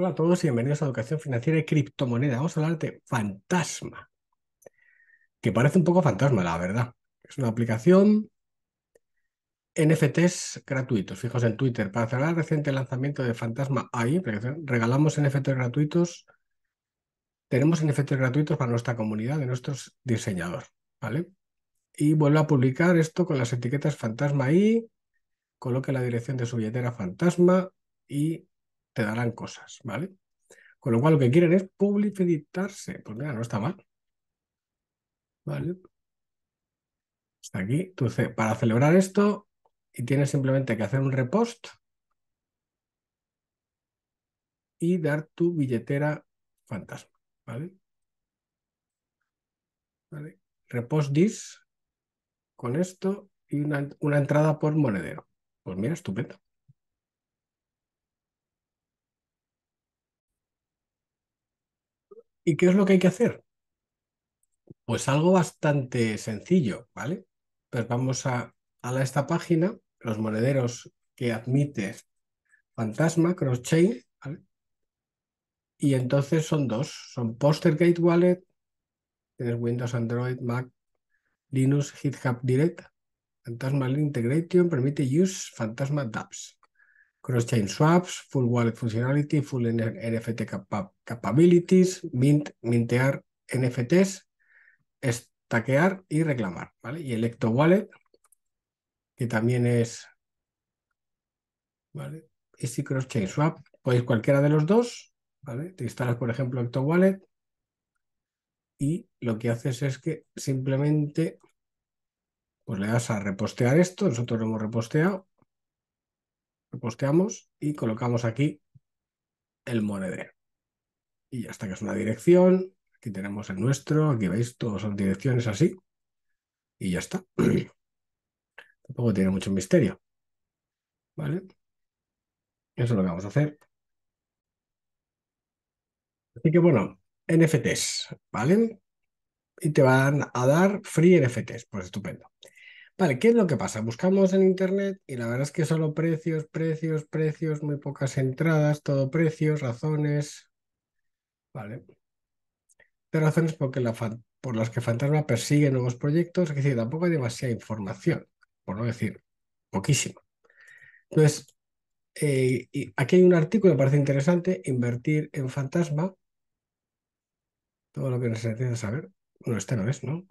Hola a todos y bienvenidos a Educación Financiera y Criptomoneda. Vamos a hablar de Fantasma, que parece un poco fantasma, la verdad. Es una aplicación NFTs gratuitos. Fijos en Twitter, para cerrar el reciente lanzamiento de Fantasma AI, regalamos NFTs gratuitos. Tenemos NFTs gratuitos para nuestra comunidad de nuestros diseñadores, ¿vale? Y vuelvo a publicar esto con las etiquetas Fantasma AI, coloque la dirección de su billetera Fantasma y te darán cosas, ¿vale? Con lo cual lo que quieren es publicitarse. Pues mira, no está mal. ¿Vale? Está aquí. Entonces, para celebrar esto, y tienes simplemente que hacer un repost y dar tu billetera fantasma, ¿vale? ¿Vale? Repost this con esto y una entrada por monedero. Pues mira, estupendo. ¿Y qué es lo que hay que hacer? Pues algo bastante sencillo, ¿vale? Pues vamos a, esta página, los monederos que admite Fantasma, Crosschain, ¿vale? Y entonces son dos, son Postergate Wallet, tienes Windows, Android, Mac, Linux, GitHub Direct, Fantasma Integration, permite use Fantasma dApps cross swaps, full wallet functionality, full NFT capabilities, mint, mintear NFTs, Stackear y reclamar, ¿vale? Y Electo Wallet, que también es, ¿vale? Easy cross swap, podéis cualquiera de los dos, ¿vale? Te instalas, por ejemplo, Electo Wallet y lo que haces es que simplemente pues le das a repostear esto, nosotros lo hemos reposteado posteamos y colocamos aquí el monedero. Y ya está, que es una dirección. Aquí tenemos el nuestro, aquí veis, todos son direcciones así. Y ya está. Tampoco tiene mucho misterio. ¿Vale? Eso es lo que vamos a hacer. Así que bueno, NFTs, ¿vale? Y te van a dar free NFTs, pues estupendo. Vale, ¿qué es lo que pasa? Buscamos en internet y la verdad es que solo precios, precios, precios, muy pocas entradas, todo precios, razones. Vale. De razones porque la por las que Fantasma persigue nuevos proyectos, es decir, tampoco hay demasiada información, por no decir poquísima. Entonces, eh, aquí hay un artículo que parece interesante, invertir en Fantasma. Todo lo que necesitas saber. Bueno, este no es, ¿no?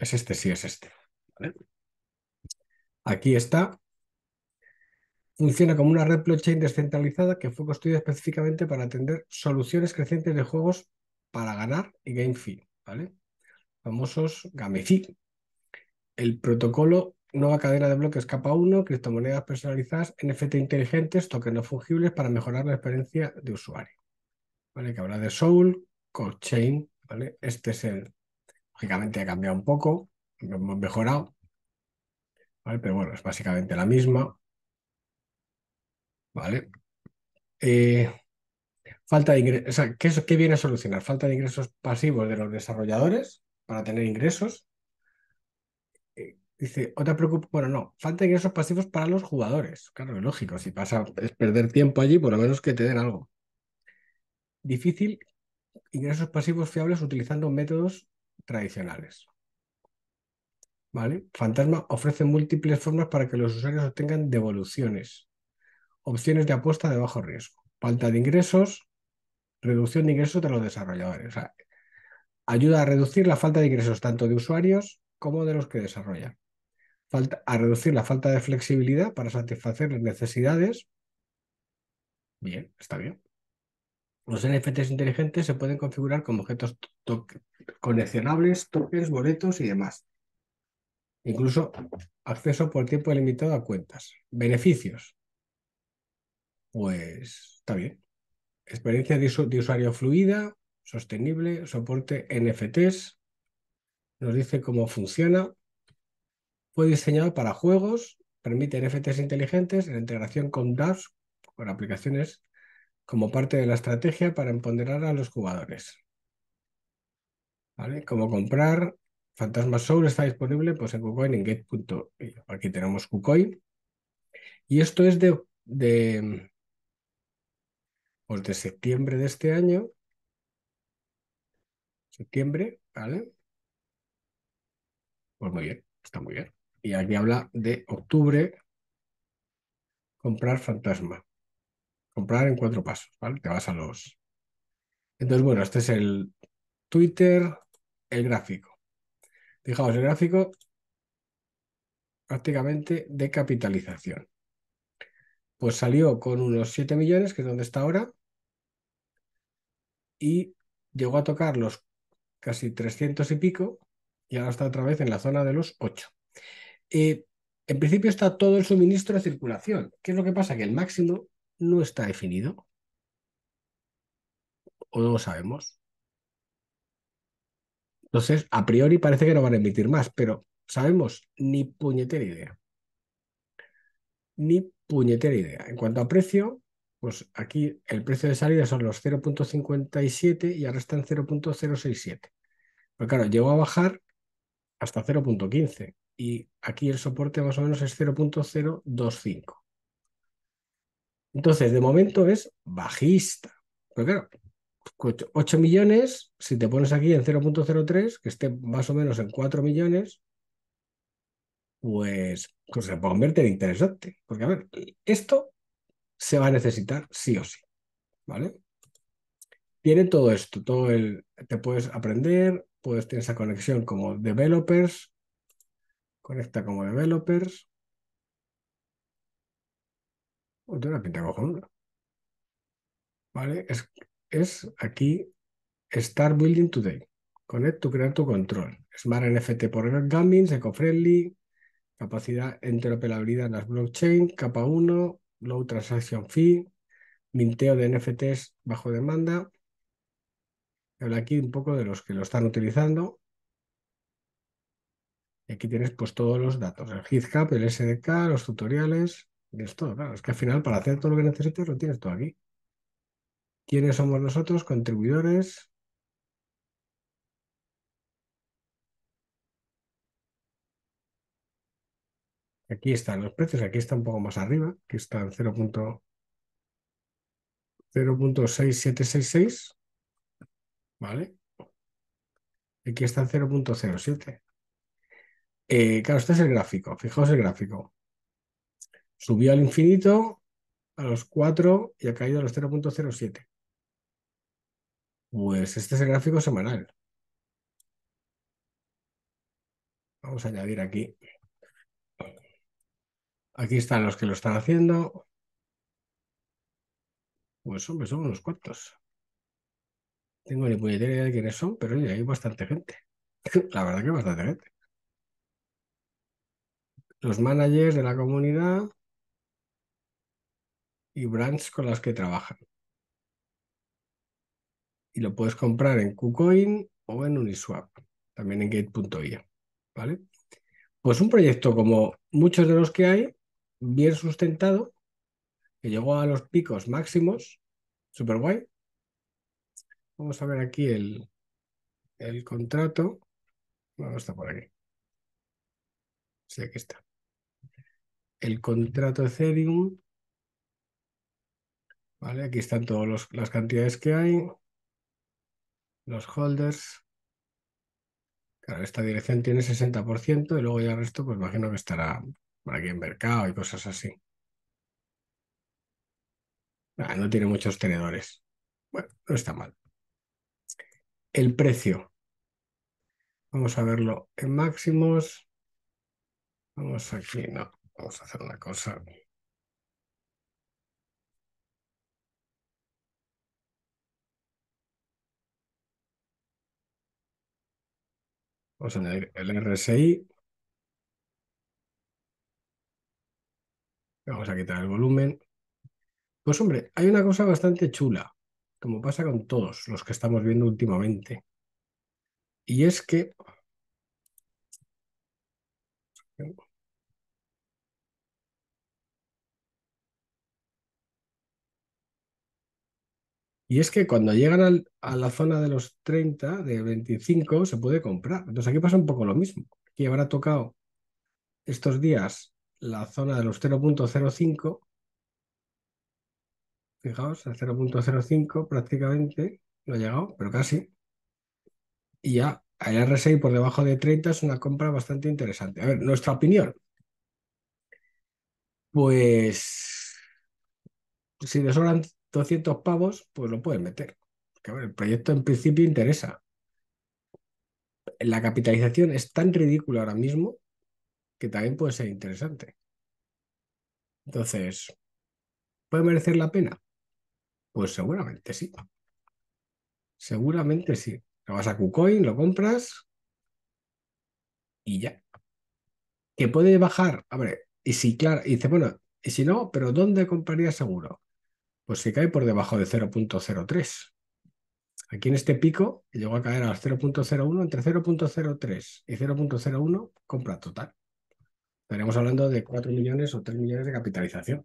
Es este, sí, es este. ¿Vale? Aquí está. Funciona como una red blockchain descentralizada que fue construida específicamente para atender soluciones crecientes de juegos para ganar y GameFi, ¿vale? Famosos GameFi. El protocolo nueva cadena de bloques capa 1, criptomonedas personalizadas, NFT inteligentes, tokens no fungibles para mejorar la experiencia de usuario. ¿Vale? Que habla de Soul, Cochain, ¿vale? Este es el Lógicamente ha cambiado un poco, hemos mejorado, pero bueno, es básicamente la misma. ¿Vale? Eh, falta de ingresos. ¿qué, viene a solucionar? Falta de ingresos pasivos de los desarrolladores para tener ingresos. Eh, dice, otra preocupación, bueno, no, falta de ingresos pasivos para los jugadores. Claro, es lógico, si pasa es perder tiempo allí, por lo menos que te den algo. Difícil ingresos pasivos fiables utilizando métodos tradicionales. ¿Vale? Fantasma ofrece múltiples formas para que los usuarios obtengan devoluciones, opciones de apuesta de bajo riesgo, falta de ingresos, reducción de ingresos de los desarrolladores. ayuda a reducir la falta de ingresos tanto de usuarios como de los que desarrollan. a reducir la falta de flexibilidad para satisfacer las necesidades. Bien, está bien. Los NFTs inteligentes se pueden configurar como objetos conexionables, toques, tokens, boletos y demás. Incluso acceso por tiempo limitado a cuentas. Beneficios. Pues está bien. Experiencia de, usuario fluida, sostenible, soporte NFTs. Nos dice cómo funciona. Fue diseñado para juegos, permite NFTs inteligentes en integración con DApps, con aplicaciones como parte de la estrategia para empoderar a los jugadores. ¿Vale? Como comprar Fantasma Soul está disponible pues, en KuCoin en get.io e Aquí tenemos KuCoin. Y esto es de, de, pues de septiembre de este año. Septiembre, ¿vale? Pues muy bien, está muy bien. Y aquí habla de octubre, comprar fantasma. Comprar en cuatro pasos, ¿vale? Te vas a los... Entonces, bueno, este es el Twitter, el gráfico. Fijaos, el gráfico prácticamente de capitalización. Pues salió con unos 7 millones, que es donde está ahora, y llegó a tocar los casi 300 y pico, y ahora está otra vez en la zona de los 8. Eh, en principio está todo el suministro de circulación. ¿Qué es lo que pasa? Que el máximo no está definido. O no lo sabemos. Entonces, a priori parece que no van a emitir más, pero sabemos ni puñetera idea. Ni puñetera idea. En cuanto a precio, pues aquí el precio de salida son los 0.57 y ahora están 0.067. Pero claro, llegó a bajar hasta 0.15 y aquí el soporte más o menos es 0.025. Entonces, de momento es bajista. Pero claro, 8 millones, si te pones aquí en 0.03, que esté más o menos en 4 millones, pues, pues se convierte en interesante. Porque, a ver, esto se va a necesitar sí o sí. ¿Vale? Tiene todo esto, todo el. Te puedes aprender, puedes tener esa conexión como developers, conecta como developers, pues pinta ¿Vale? Es, aquí Start Building Today. Connect to crear tu control. Smart NFT por Gummins, eco-friendly, capacidad interoperabilidad en las blockchain, capa 1, low transaction fee, minteo de NFTs bajo demanda. Habla aquí un poco de los que lo están utilizando. Y aquí tienes pues todos los datos, el GitHub, el SDK, los tutoriales. Es claro. Es que al final, para hacer todo lo que necesites lo tienes todo aquí. ¿Quiénes somos nosotros? Contribuidores. Aquí están los precios, aquí está un poco más arriba, que está en 0.6766. ¿Vale? Aquí está en 0.07. Eh, claro, este es el gráfico. Fijaos el gráfico. Subió al infinito, a los 4 y ha caído a los 0.07. Pues este es el gráfico semanal. Vamos a añadir aquí. Aquí están los que lo están haciendo. Pues hombre, son unos cuantos. Tengo ni puñetera idea de quiénes son, pero hay bastante gente. La verdad que bastante gente. Los managers de la comunidad, y brands con las que trabajan. Y lo puedes comprar en KuCoin o en Uniswap, también en gate.io. ¿Vale? Pues un proyecto como muchos de los que hay, bien sustentado, que llegó a los picos máximos, super guay. Vamos a ver aquí el, el contrato. No, está por aquí. Sí, aquí está. El contrato Ethereum Vale, aquí están todas las cantidades que hay, los holders. Claro, esta dirección tiene 60% y luego ya el resto, pues imagino que estará por aquí en mercado y cosas así. Ah, no tiene muchos tenedores. Bueno, no está mal. El precio. Vamos a verlo en máximos. Vamos aquí, no, vamos a hacer una cosa. Vamos a añadir el RSI, vamos a quitar el volumen. Pues hombre, hay una cosa bastante chula, como pasa con todos los que estamos viendo últimamente. Y es que... Y es que cuando llegan a la zona de los 30, de 25, se puede comprar. Entonces aquí pasa un poco lo mismo. Aquí habrá tocado estos días la zona de los 0.05. Fijaos, el 0.05 prácticamente. No ha llegado, pero casi. Y ya, el RSI por debajo de 30 es una compra bastante interesante. A ver, nuestra opinión. Pues si les sobran 200 pavos, pues lo puedes meter. el proyecto en principio interesa. La capitalización es tan ridícula ahora mismo que también puede ser interesante. Entonces, ¿puede merecer la pena? Pues seguramente sí. Seguramente sí. Lo vas a KuCoin, lo compras y ya. Que puede bajar, a ver, y si claro, y dice, bueno, y si no, pero ¿dónde compraría seguro? pues se cae por debajo de 0.03. Aquí en este pico llegó a caer a 0.01, entre 0.03 y 0.01, compra total. Estaríamos hablando de 4 millones o 3 millones de capitalización.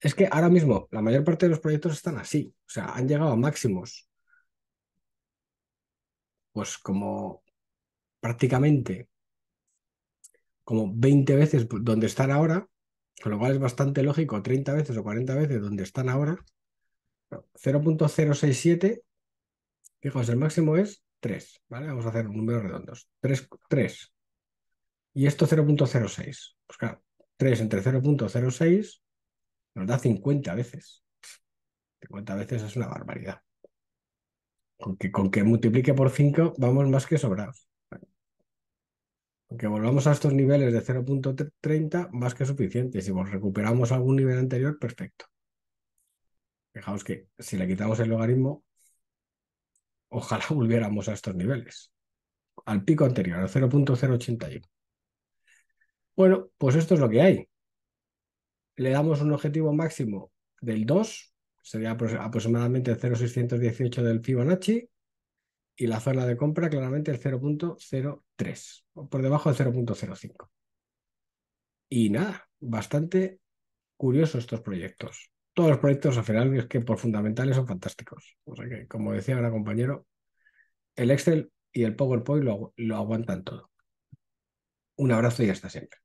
Es que ahora mismo la mayor parte de los proyectos están así, o sea, han llegado a máximos. Pues como prácticamente como 20 veces donde están ahora, con lo cual es bastante lógico, 30 veces o 40 veces donde están ahora. 0.067, fijaos, el máximo es 3, ¿vale? Vamos a hacer números redondos. 3, 3. Y esto 0.06. Pues claro, 3 entre 0.06 nos da 50 veces. 50 veces es una barbaridad. Con que, con que multiplique por 5 vamos más que sobrados que volvamos a estos niveles de 0.30, más que suficiente. Si recuperamos algún nivel anterior, perfecto. Fijaos que si le quitamos el logaritmo, ojalá volviéramos a estos niveles, al pico anterior, a 0.081. Bueno, pues esto es lo que hay. Le damos un objetivo máximo del 2, sería aproximadamente 0.618 del Fibonacci, y la zona de compra claramente el 0.03, por debajo del 0.05. Y nada, bastante curioso estos proyectos. Todos los proyectos al final es que por fundamentales son fantásticos. O sea que, como decía ahora compañero, el Excel y el PowerPoint lo aguantan todo. Un abrazo y hasta siempre.